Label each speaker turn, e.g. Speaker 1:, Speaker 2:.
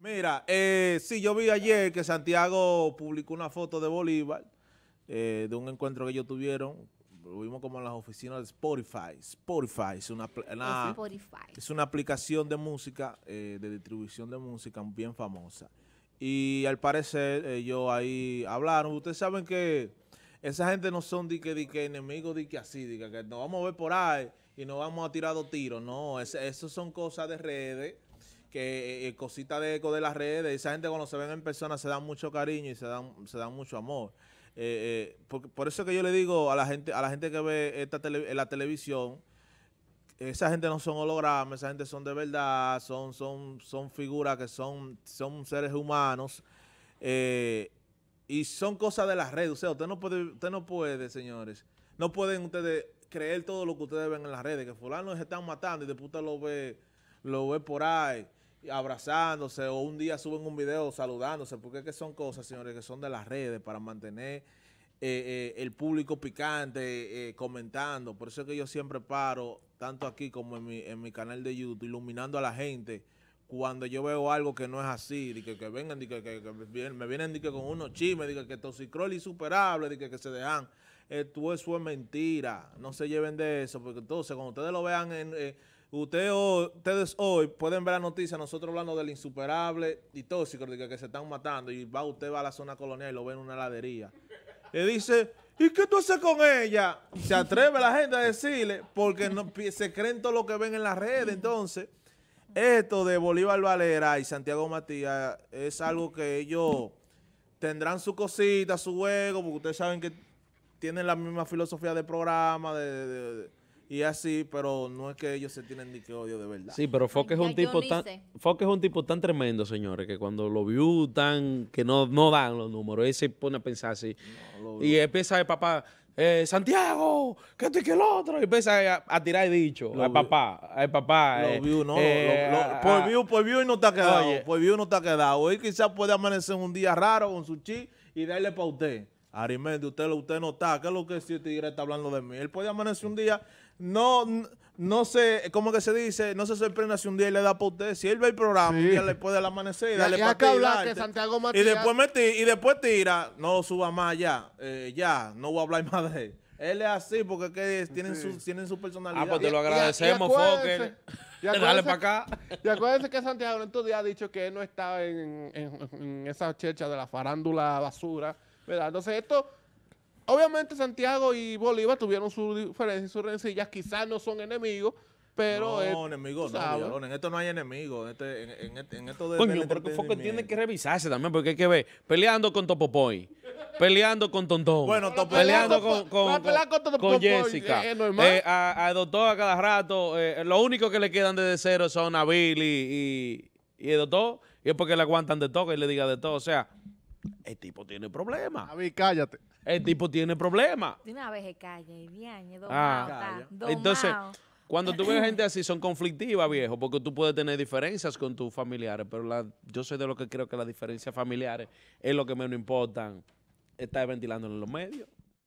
Speaker 1: Mira, eh, sí, yo vi ayer que Santiago publicó una foto de Bolívar, eh, de un encuentro que ellos tuvieron. Lo vimos como en las oficinas de Spotify. Spotify es una, Es una aplicación de música, eh, de distribución de música bien famosa. Y al parecer ellos ahí hablaron. Ustedes saben que esa gente no son de que, que enemigos, de que así, de que, nos vamos a ver por ahí y nos vamos a tirar dos tiros. No, es, eso son cosas de redes que eh, eh, cosita de eco de las redes, esa gente cuando se ven en persona se dan mucho cariño y se dan, se dan mucho amor. Eh, por, eso que yo le digo a la gente, a la gente que ve esta la televisión, esa gente no son hologramas, esa gente son de verdad, son, son, son figuras que son, son seres humanos. y son cosas de las redes. O sea, usted no puede, usted no puede, señores. No pueden ustedes creer todo lo que ustedes ven en las redes, que fulano se están matando y de puta lo ve, lo ve por ahí abrazándose o un día suben un video saludándose, porque que son cosas, señores, que son de las redes para mantener eh, eh, el público picante eh, comentando. Por eso es que yo siempre paro, tanto aquí como en mi, en mi canal de YouTube, iluminando a la gente cuando yo veo algo que no es así, de que, que vengan, de que, que, me vienen con unos chismes, de que, que toxicrol insuperable, de que, se dejan. Esto, eso es mentira. No se lleven de eso, porque entonces cuando ustedes lo vean en ustedes hoy pueden ver la noticia, nosotros hablando del insuperable y tóxico, de que, se están matando, y va usted va a la zona colonial y lo ve en una heladería. Y dice, ¿y qué tú haces con ella? Se atreve la gente a decirle, porque no, se creen todo lo que ven en las redes, entonces... Esto de Bolívar Valera y Santiago Matías es algo que ellos tendrán su cosita, su juego, porque ustedes saben que tienen la misma filosofía de programa, de y así, pero no es que ellos se tienen ni que odio de verdad. Sí, pero Foque es un tipo tan
Speaker 2: es un tipo tan tremendo, señores, que cuando lo vio tan que no, no dan los números, él se pone a pensar así. y empieza el papá eh, Santiago, que esto y que el otro. Y empieza a, tirar tirar dicho al papá, al papá. Eh, eh, lo vio no. por, view, por view no está quedado. Por view no
Speaker 1: está quedado. Hoy quizás puede amanecer un día raro con su chi y darle para usted. Arimendi, usted, usted no está. ¿Qué es lo que si Tigre está hablando de mí? Él puede amanecer un día, no, no sé, ¿cómo que se dice? No se sorprenda si un día le da para usted. Si él ve el programa, ya le puede amanecer y dale ya, ya hablar que Santiago Matías. Y después, me tira, y después tira, no suba más ya, eh, ya, no voy a hablar más de él. Él es así porque tienen, su, tienen personalidad. Ah, pues te lo agradecemos, Fokker.
Speaker 2: Dale para acá. Y acuérdense que Santiago en estos días ha dicho que él no estaba en, en esa checha de la farándula basura entonces esto,
Speaker 1: obviamente Santiago y Bolívar tuvieron sus diferencias y sus rencillas, quizás no son enemigos, pero... No, enemigos, no, en esto no hay enemigos, este, en, esto de...
Speaker 2: porque tiene que revisarse también, porque hay que ver, peleando con Topopoy peleando con Tontón. Bueno, peleando con, con, con, Jessica. Eh, eh, a, a, Doctor a cada rato. Eh, lo único que le quedan desde cero son a Billy y, y, el Doctor. Y es porque le aguantan de todo y le diga de todo. O sea, el tipo tiene problemas. Javi, cállate. El tipo tiene problemas. una vez que calla y ah. Entonces, cuando tú ves gente así, son conflictivas, viejo, porque tú puedes tener diferencias con tus familiares, pero la, yo soy de lo que creo que las diferencias familiares es lo que menos importan. estar ventilando en los medios.